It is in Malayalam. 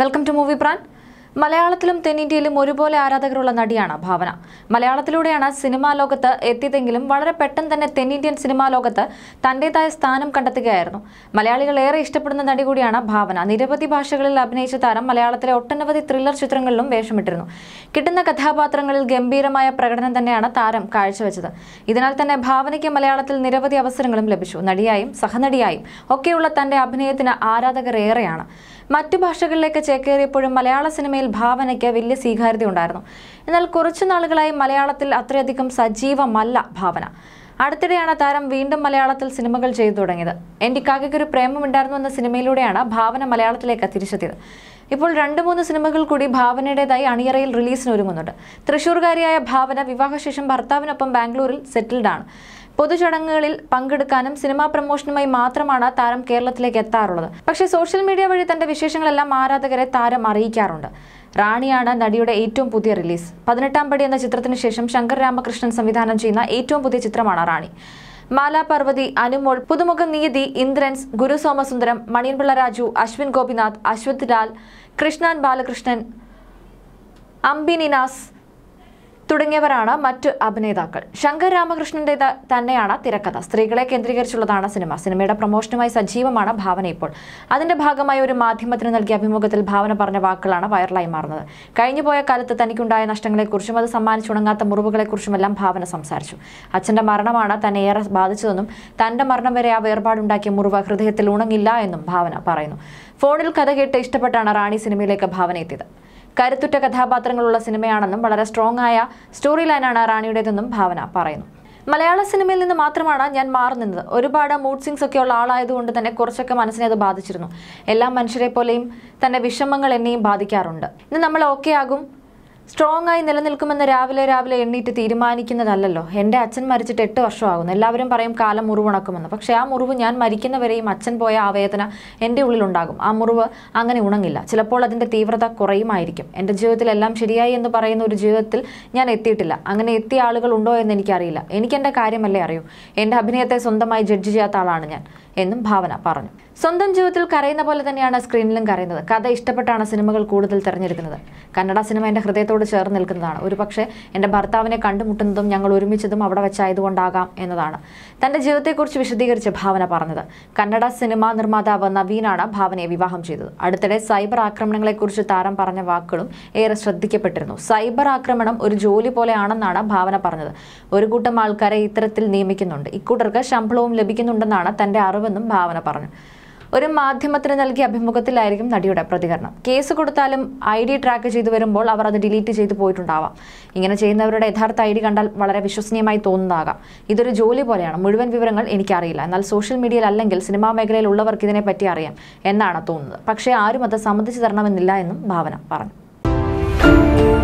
വെൽക്കം ടു മൂവി പ്രാൻ മലയാളത്തിലും തെന്നിന്ത്യയിലും ഒരുപോലെ ആരാധകരുള്ള നടിയാണ് ഭാവന മലയാളത്തിലൂടെയാണ് സിനിമാ ലോകത്ത് എത്തിയതെങ്കിലും വളരെ പെട്ടെന്ന് തന്നെ തെന്നിന്ത്യൻ സിനിമാ ലോകത്ത് തന്റേതായ സ്ഥാനം കണ്ടെത്തുകയായിരുന്നു മലയാളികൾ ഏറെ ഇഷ്ടപ്പെടുന്ന നടി കൂടിയാണ് ഭാവന നിരവധി ഭാഷകളിൽ അഭിനയിച്ച താരം മലയാളത്തിലെ ഒട്ടനവധി ത്രില്ലർ ചിത്രങ്ങളിലും വേഷമിട്ടിരുന്നു കിട്ടുന്ന കഥാപാത്രങ്ങളിൽ ഗംഭീരമായ പ്രകടനം തന്നെയാണ് താരം കാഴ്ചവെച്ചത് ഇതിനാൽ തന്നെ ഭാവനയ്ക്ക് മലയാളത്തിൽ നിരവധി അവസരങ്ങളും ലഭിച്ചു നടിയായും സഹനടിയായും ഒക്കെയുള്ള തന്റെ അഭിനയത്തിന് ആരാധകർ ഏറെയാണ് മറ്റു ഭാഷകളിലേക്ക് ചേക്കേറിയപ്പോഴും മലയാള സിനിമയിൽ ഭാവനയ്ക്ക് വലിയ സ്വീകാര്യത ഉണ്ടായിരുന്നു എന്നാൽ കുറച്ചു നാളുകളായി മലയാളത്തിൽ അത്രയധികം സജീവമല്ല ഭാവന അടുത്തിടെയാണ് താരം വീണ്ടും മലയാളത്തിൽ സിനിമകൾ ചെയ്തു തുടങ്ങിയത് എൻ്റെ കാക്കയ്ക്കൊരു പ്രേമമുണ്ടായിരുന്നു എന്ന സിനിമയിലൂടെയാണ് ഭാവന മലയാളത്തിലേക്ക് തിരിച്ചെത്തിയത് ഇപ്പോൾ രണ്ട് മൂന്ന് സിനിമകൾ കൂടി ഭാവനയുടേതായി അണിയറയിൽ റിലീസിന് ഒരുങ്ങുന്നുണ്ട് തൃശൂർകാരിയായ ഭാവന വിവാഹശേഷം ഭർത്താവിനൊപ്പം ബാംഗ്ലൂരിൽ സെറ്റിൽഡ് സെറ്റിൽഡാണ് പൊതുചടങ്ങുകളിൽ പങ്കെടുക്കാനും സിനിമാ പ്രമോഷനുമായി മാത്രമാണ് താരം കേരളത്തിലേക്ക് എത്താറുള്ളത് പക്ഷേ സോഷ്യൽ മീഡിയ വഴി തന്റെ വിശേഷങ്ങളെല്ലാം ആരാധകരെ താരം അറിയിക്കാറുണ്ട് റാണിയാണ് നടിയുടെ ഏറ്റവും പുതിയ റിലീസ് പതിനെട്ടാം പടി എന്ന ചിത്രത്തിന് ശേഷം ശങ്കർ രാമകൃഷ്ണൻ സംവിധാനം ചെയ്യുന്ന ഏറ്റവും പുതിയ ചിത്രമാണ് റാണി മാലാപാർവതി അനുമോൾ പുതുമുഖ നീതി ഇന്ദ്രൻസ് ഗുരു സോമസുന്ദരം മണിയൻപിള്ള രാജു അശ്വിൻ ഗോപിനാഥ് അശ്വത് ലാൽ കൃഷ്ണൻ ബാലകൃഷ്ണൻ അംബിനിനാസ് തുടങ്ങിയവരാണ് മറ്റ് അഭിനേതാക്കൾ ശങ്കർ രാമകൃഷ്ണന്റെ തന്നെയാണ് തിരക്കഥ സ്ത്രീകളെ കേന്ദ്രീകരിച്ചുള്ളതാണ് സിനിമ സിനിമയുടെ പ്രൊമോഷനുമായി സജീവമാണ് ഭാവന ഇപ്പോൾ അതിന്റെ ഭാഗമായി ഒരു മാധ്യമത്തിന് നൽകിയ അഭിമുഖത്തിൽ ഭാവന പറഞ്ഞ വാക്കുകളാണ് വൈറലായി മാറുന്നത് കഴിഞ്ഞുപോയ കാലത്ത് തനിക്കുണ്ടായ നഷ്ടങ്ങളെക്കുറിച്ചും അത് സമ്മാനിച്ചുണങ്ങാത്ത മുറിവുകളെക്കുറിച്ചുമെല്ലാം ഭാവന സംസാരിച്ചു അച്ഛന്റെ മരണമാണ് തന്നെ ഏറെ ബാധിച്ചതെന്നും തന്റെ മരണം വരെ ആ വേർപാടുണ്ടാക്കിയ മുറിവ് ഹൃദയത്തിൽ ഉണങ്ങില്ല എന്നും ഭാവന പറയുന്നു ഫോണിൽ കഥ കേട്ട് ഇഷ്ടപ്പെട്ടാണ് റാണി സിനിമയിലേക്ക് ഭാവന എത്തിയത് കരുത്തുറ്റ കഥാപാത്രങ്ങളുള്ള സിനിമയാണെന്നും വളരെ സ്ട്രോങ് ആയ സ്റ്റോറി ലൈനാണ് റാണിയുടേതെന്നും ഭാവന പറയുന്നു മലയാള സിനിമയിൽ നിന്ന് മാത്രമാണ് ഞാൻ മാറുന്നത് ഒരുപാട് മൂഡ് സിങ്സ് ഒക്കെ ഉള്ള ആളായതുകൊണ്ട് തന്നെ കുറച്ചൊക്കെ മനസ്സിനെ അത് ബാധിച്ചിരുന്നു എല്ലാ മനുഷ്യരെ പോലെയും തന്റെ വിഷമങ്ങൾ എന്നെയും ബാധിക്കാറുണ്ട് ഇന്ന് നമ്മൾ ഓക്കെ ആകും സ്ട്രോങ് ആയി നിലനിൽക്കുമെന്ന് രാവിലെ രാവിലെ എണ്ണീറ്റ് തീരുമാനിക്കുന്നതല്ലല്ലോ എൻ്റെ അച്ഛൻ മരിച്ചിട്ട് എട്ട് വർഷമാകുന്നു എല്ലാവരും പറയും കാലം മുറിവുണക്കുമെന്ന് പക്ഷേ ആ മുറിവ് ഞാൻ മരിക്കുന്നവരെയും അച്ഛൻ പോയ ആ വേദന എൻ്റെ ഉള്ളിലുണ്ടാകും ആ മുറിവ് അങ്ങനെ ഉണങ്ങില്ല ചിലപ്പോൾ അതിൻ്റെ തീവ്രത കുറയുമായിരിക്കും എൻ്റെ ജീവിതത്തിൽ എല്ലാം ശരിയായി എന്ന് പറയുന്ന ഒരു ജീവിതത്തിൽ ഞാൻ എത്തിയിട്ടില്ല അങ്ങനെ എത്തിയ ആളുകൾ ഉണ്ടോ എന്ന് എനിക്കറിയില്ല എനിക്ക് എൻ്റെ കാര്യമല്ലേ അറിയൂ എൻ്റെ അഭിനയത്തെ സ്വന്തമായി ജഡ്ജ് ചെയ്യാത്ത ആളാണ് ഞാൻ എന്നും ഭാവന പറഞ്ഞു സ്വന്തം ജീവിതത്തിൽ കരയുന്ന പോലെ തന്നെയാണ് സ്ക്രീനിലും കരയുന്നത് കഥ ഇഷ്ടപ്പെട്ടാണ് സിനിമകൾ കൂടുതൽ തിരഞ്ഞെടുക്കുന്നത് കന്നഡ സിനിമ എൻ്റെ ഹൃദയത്തോട് ചേർന്ന് നിൽക്കുന്നതാണ് പക്ഷേ എൻ്റെ ഭർത്താവിനെ കണ്ടുമുട്ടുന്നതും ഞങ്ങൾ ഒരുമിച്ചതും അവിടെ വെച്ചായതുകൊണ്ടാകാം എന്നതാണ് തൻ്റെ ജീവിതത്തെക്കുറിച്ച് വിശദീകരിച്ച് ഭാവന പറഞ്ഞത് കന്നഡ സിനിമാ നിർമ്മാതാവ് നവീനാണ് ഭാവനയെ വിവാഹം ചെയ്തത് അടുത്തിടെ സൈബർ ആക്രമണങ്ങളെക്കുറിച്ച് താരം പറഞ്ഞ വാക്കുകളും ഏറെ ശ്രദ്ധിക്കപ്പെട്ടിരുന്നു സൈബർ ആക്രമണം ഒരു ജോലി പോലെയാണെന്നാണ് ഭാവന പറഞ്ഞത് ഒരു കൂട്ടം ആൾക്കാരെ ഇത്തരത്തിൽ നിയമിക്കുന്നുണ്ട് ഇക്കൂട്ടർക്ക് ശമ്പളവും ലഭിക്കുന്നുണ്ടെന്നാണ് തൻ്റെ അറിവ് ഉണ്ടാകുമെന്നും ഭാവന പറഞ്ഞു ഒരു മാധ്യമത്തിന് നൽകിയ അഭിമുഖത്തിലായിരിക്കും നടിയുടെ പ്രതികരണം കേസ് കൊടുത്താലും ഐ ഡി ട്രാക്ക് ചെയ്തു വരുമ്പോൾ അവർ അത് ഡിലീറ്റ് ചെയ്തു പോയിട്ടുണ്ടാവാം ഇങ്ങനെ ചെയ്യുന്നവരുടെ യഥാർത്ഥ ഐ ഡി കണ്ടാൽ വളരെ വിശ്വസനീയമായി തോന്നുന്നതാകാം ഇതൊരു ജോലി പോലെയാണ് മുഴുവൻ വിവരങ്ങൾ എനിക്കറിയില്ല എന്നാൽ സോഷ്യൽ മീഡിയയിൽ അല്ലെങ്കിൽ സിനിമാ മേഖലയിൽ ഉള്ളവർക്ക് ഇതിനെപ്പറ്റി അറിയാം എന്നാണ് തോന്നുന്നത് പക്ഷേ ആരും അത് സമ്മതിച്ചു തരണമെന്നില്ല എന്നും ഭാവന പറഞ്ഞു